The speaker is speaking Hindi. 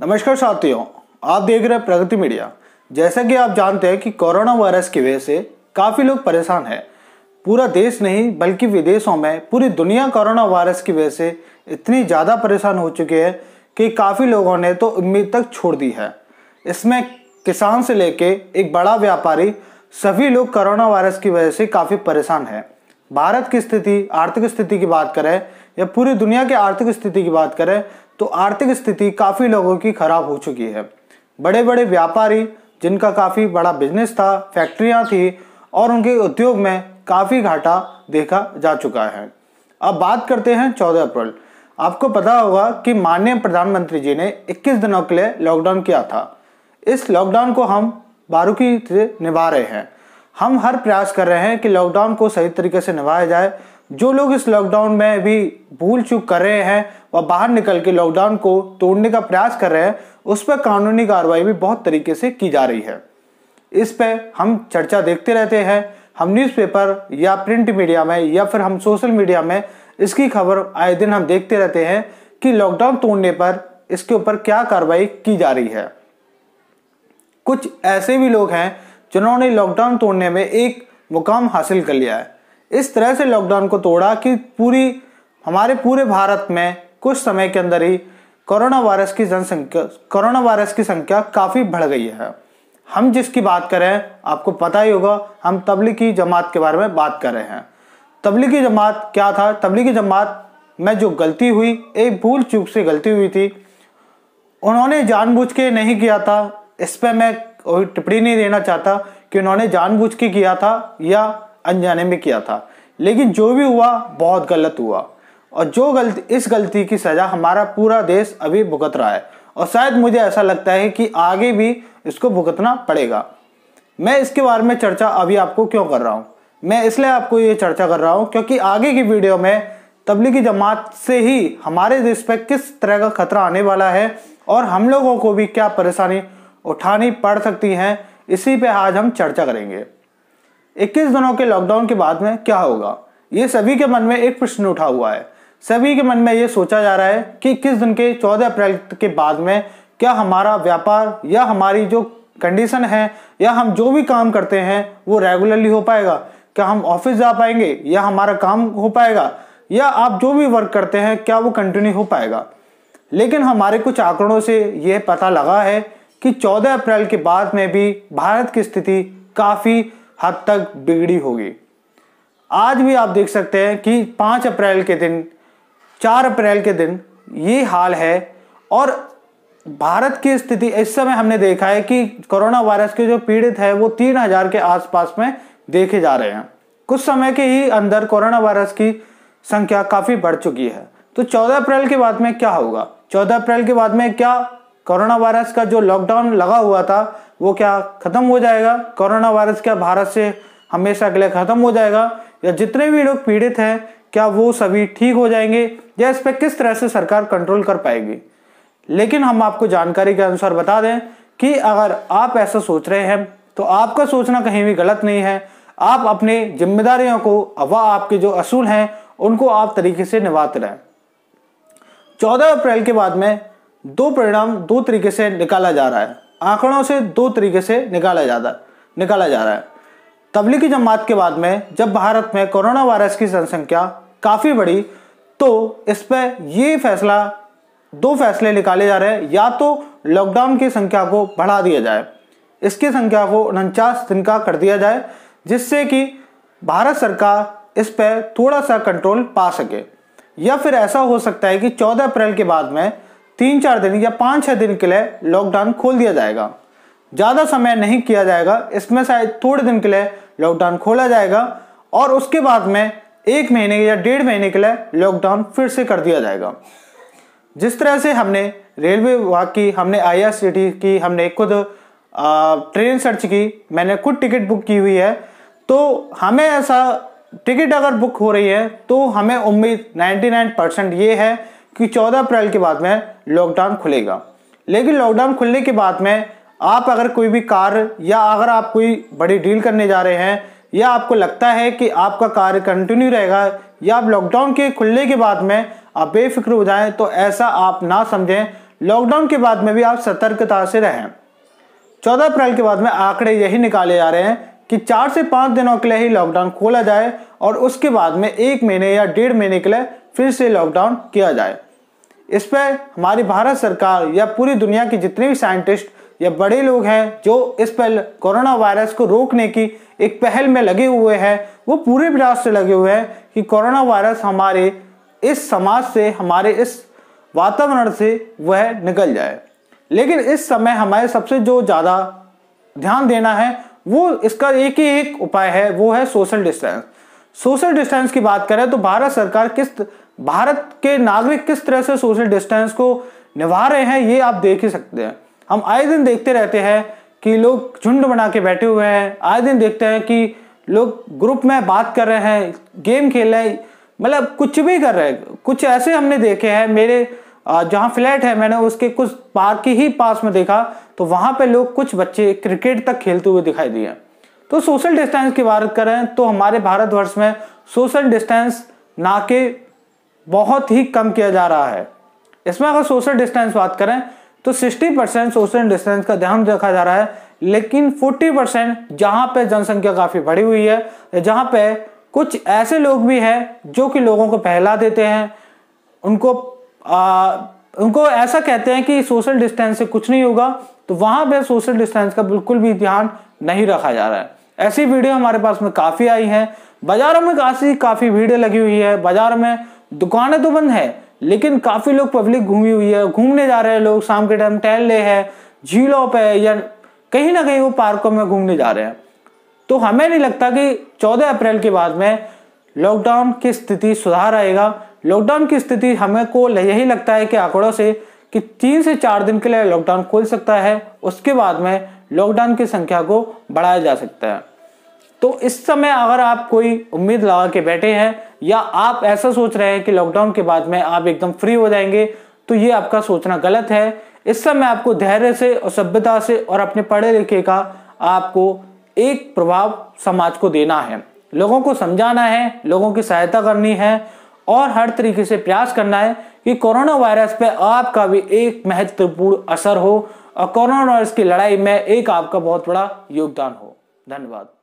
नमस्कार साथियों आप देख रहे हैं प्रगति मीडिया जैसा कि आप जानते हैं कि कोरोना वायरस की वजह से काफ़ी लोग परेशान हैं पूरा देश नहीं बल्कि विदेशों में पूरी दुनिया कोरोना वायरस की वजह से इतनी ज़्यादा परेशान हो चुके हैं कि काफ़ी लोगों ने तो उम्मीद तक छोड़ दी है इसमें किसान से लेके एक बड़ा व्यापारी सभी लोग कोरोना वायरस की वजह से काफ़ी परेशान है भारत की स्थिति आर्थिक स्थिति की बात करें या पूरी दुनिया की आर्थिक स्थिति की बात करें तो आर्थिक स्थिति काफ़ी लोगों की खराब हो चुकी है बड़े बड़े व्यापारी जिनका काफ़ी बड़ा बिजनेस था फैक्ट्रियाँ थी और उनके उद्योग में काफ़ी घाटा देखा जा चुका है अब बात करते हैं चौदह अप्रैल आपको पता होगा कि माननीय प्रधानमंत्री जी ने 21 दिनों के लिए लॉकडाउन किया था इस लॉकडाउन को हम बारूकी से निभा रहे हैं हम हर प्रयास कर रहे हैं कि लॉकडाउन को सही तरीके से निभाया जाए जो लोग इस लॉकडाउन में भी भूल चूक कर रहे हैं व बाहर निकल के लॉकडाउन को तोड़ने का प्रयास कर रहे हैं उस पर कानूनी कार्रवाई भी बहुत तरीके से की जा रही है इस पर हम चर्चा देखते रहते हैं हम न्यूज़पेपर या प्रिंट मीडिया में या फिर हम सोशल मीडिया में इसकी खबर आए दिन हम देखते रहते हैं कि लॉकडाउन तोड़ने पर इसके ऊपर क्या कार्रवाई की जा रही है कुछ ऐसे भी लोग हैं जिन्होंने लॉकडाउन तोड़ने में एक मुकाम हासिल कर लिया है इस तरह से लॉकडाउन को तोड़ा कि पूरी हमारे पूरे भारत में कुछ समय के अंदर ही कोरोना वायरस की जनसंख्या कोरोना वायरस की संख्या काफ़ी बढ़ गई है हम जिसकी बात करें आपको पता ही होगा हम तबलीगी जमात के बारे में बात कर रहे हैं तबलीगी जमात क्या था तबलीगी जमात में जो गलती हुई एक भूल चूक से गलती हुई थी उन्होंने जानबूझ के नहीं किया था इस पर मैं कोई टिप्पणी नहीं देना चाहता कि उन्होंने जानबूझ के किया था या अनजाने में किया था लेकिन जो भी हुआ बहुत गलत हुआ और जो गलती इस गलती की सज़ा हमारा पूरा देश अभी भुगत रहा है और शायद मुझे ऐसा लगता है कि आगे भी इसको भुगतना पड़ेगा मैं इसके बारे में चर्चा अभी आपको क्यों कर रहा हूँ मैं इसलिए आपको ये चर्चा कर रहा हूँ क्योंकि आगे की वीडियो में तबलीगी जमात से ही हमारे देश पर किस तरह का खतरा आने वाला है और हम लोगों को भी क्या परेशानी उठानी पड़ सकती हैं इसी पे आज हम चर्चा करेंगे 21 दिनों के लॉकडाउन के बाद में क्या होगा ये सभी के मन में एक प्रश्न उठा हुआ है सभी के मन में ये सोचा जा रहा है कि किस दिन के चौदह अप्रैल के बाद में क्या हमारा व्यापार या हमारी जो कंडीशन है या हम जो भी काम करते हैं वो रेगुलरली हो पाएगा क्या हम ऑफिस जा पाएंगे या हमारा काम हो पाएगा या आप जो भी वर्क करते हैं क्या वो कंटिन्यू हो पाएगा लेकिन हमारे कुछ आंकड़ों से यह पता लगा है कि 14 अप्रैल के बाद में भी भारत की स्थिति काफ़ी हद तक बिगड़ी होगी आज भी आप देख सकते हैं कि पाँच अप्रैल के दिन चार अप्रैल के दिन ये हाल है और भारत की स्थिति इस समय हमने देखा है कि कोरोना वायरस के जो पीड़ित है वो तीन हजार के आसपास में देखे जा रहे हैं कुछ समय के ही अंदर कोरोना वायरस की संख्या काफ़ी बढ़ चुकी है तो 14 अप्रैल के बाद में क्या होगा 14 अप्रैल के बाद में क्या कोरोना वायरस का जो लॉकडाउन लगा हुआ था वो क्या खत्म हो जाएगा कोरोना वायरस क्या भारत से हमेशा के लिए खत्म हो जाएगा या जितने भी लोग पीड़ित हैं क्या वो सभी ठीक हो जाएंगे या इस पर किस तरह से सरकार कंट्रोल कर पाएगी लेकिन हम आपको जानकारी के अनुसार बता दें कि अगर आप ऐसा सोच रहे हैं तो आपका सोचना कहीं भी गलत नहीं है आप अपने जिम्मेदारियों को व आपके जो असूल हैं उनको आप तरीके से निभाते रहें चौदह अप्रैल के बाद में दो परिणाम दो तरीके से निकाला जा रहा है आंकड़ों से दो तरीके से निकाला जाता निकाला जा रहा है तबलीगी जमात के बाद में जब भारत में कोरोना वायरस की जनसंख्या काफ़ी बढ़ी तो इस पर ये फैसला दो फैसले निकाले जा रहे हैं या तो लॉकडाउन की संख्या को बढ़ा दिया जाए इसकी संख्या को उनचास दिन का कर दिया जाए जिससे कि भारत सरकार इस पर थोड़ा सा कंट्रोल पा सके या फिर ऐसा हो सकता है कि 14 अप्रैल के बाद में तीन चार दिन या पाँच छः दिन के लिए लॉकडाउन खोल दिया जाएगा ज़्यादा समय नहीं किया जाएगा इसमें शायद थोड़े दिन के लिए लॉकडाउन खोला जाएगा और उसके बाद में एक महीने या डेढ़ महीने के लिए लॉकडाउन फिर से कर दिया जाएगा जिस तरह से हमने रेलवे विभाग की हमने टी की हमने खुद ट्रेन सर्च की मैंने खुद टिकट बुक की हुई है तो हमें ऐसा टिकट अगर बुक हो रही है तो हमें उम्मीद 99 परसेंट ये है कि 14 अप्रैल के बाद में लॉकडाउन खुलेगा लेकिन लॉकडाउन खुलने के बाद में आप अगर कोई भी कार्य या अगर आप कोई बड़ी डील करने जा रहे हैं या आपको लगता है कि आपका कार्य कंटिन्यू रहेगा या आप लॉकडाउन के खुलने के बाद में आप बेफिक्र हो जाएं तो ऐसा आप ना समझें लॉकडाउन के बाद में भी आप सतर्कता से रहें चौदह अप्रैल के बाद में आंकड़े यही निकाले जा रहे हैं कि चार से पाँच दिनों के लिए ही लॉकडाउन खोला जाए और उसके बाद में एक महीने या डेढ़ महीने के लिए फिर से लॉकडाउन किया जाए इस पर हमारी भारत सरकार या पूरी दुनिया के जितने भी साइंटिस्ट या बड़े लोग हैं जो इस पर कोरोना वायरस को रोकने की एक पहल में लगे हुए हैं वो पूरे प्रयास से लगे हुए हैं कि कोरोना वायरस हमारे इस समाज से हमारे इस वातावरण से वह निकल जाए लेकिन इस समय हमारे सबसे जो ज़्यादा ध्यान देना है वो इसका एक ही एक उपाय है वो है सोशल डिस्टेंस सोशल डिस्टेंस की बात करें तो भारत सरकार किस भारत के नागरिक किस तरह से सोशल डिस्टेंस को निभा रहे हैं ये आप देख ही सकते हैं हम आए दिन देखते रहते हैं कि लोग झुंड बना के बैठे हुए हैं आए दिन देखते हैं कि लोग ग्रुप में बात कर रहे हैं गेम खेल रहे हैं मतलब कुछ भी कर रहे हैं कुछ ऐसे हमने देखे हैं मेरे जहाँ फ्लैट है मैंने उसके कुछ पार्क के ही पास में देखा तो वहाँ पे लोग कुछ बच्चे क्रिकेट तक खेलते हुए दिखाई दिए तो सोशल डिस्टेंस की बात करें तो हमारे भारतवर्ष में सोशल डिस्टेंस ना के बहुत ही कम किया जा रहा है इसमें अगर सोशल डिस्टेंस बात करें तो 60 परसेंट सोशल डिस्टेंस का ध्यान रखा जा रहा है लेकिन 40 परसेंट जहां पर जनसंख्या काफ़ी बढ़ी हुई है जहां पे कुछ ऐसे लोग भी हैं जो कि लोगों को फैला देते हैं उनको आ, उनको ऐसा कहते हैं कि सोशल डिस्टेंस से कुछ नहीं होगा तो वहां पर सोशल डिस्टेंस का बिल्कुल भी ध्यान नहीं रखा जा रहा है ऐसी वीडियो हमारे पास में काफ़ी आई है बाज़ारों में काफ़ी काफ़ी भीड़ लगी हुई है बाज़ार में दुकानें तो बंद है लेकिन काफ़ी लोग पब्लिक घूमी हुई है घूमने जा रहे हैं लोग शाम के टाइम टहल रहे हैं झीलों पे या कहीं ना कहीं वो पार्कों में घूमने जा रहे हैं तो हमें नहीं लगता कि 14 अप्रैल के बाद में लॉकडाउन की स्थिति सुधार आएगा लॉकडाउन की स्थिति हमें को यही लगता है कि आंकड़ों से कि तीन से चार दिन के लिए लॉकडाउन खोल सकता है उसके बाद में लॉकडाउन की संख्या को बढ़ाया जा सकता है तो इस समय अगर आप कोई उम्मीद लगा के बैठे हैं या आप ऐसा सोच रहे हैं कि लॉकडाउन के बाद में आप एकदम फ्री हो जाएंगे तो ये आपका सोचना गलत है इस समय आपको धैर्य से और सभ्यता से और अपने पढ़े लिखे का आपको एक प्रभाव समाज को देना है लोगों को समझाना है लोगों की सहायता करनी है और हर तरीके से प्रयास करना है कि कोरोना वायरस पर आपका भी एक महत्वपूर्ण असर हो और कोरोना वायरस की लड़ाई में एक आपका बहुत बड़ा योगदान हो धन्यवाद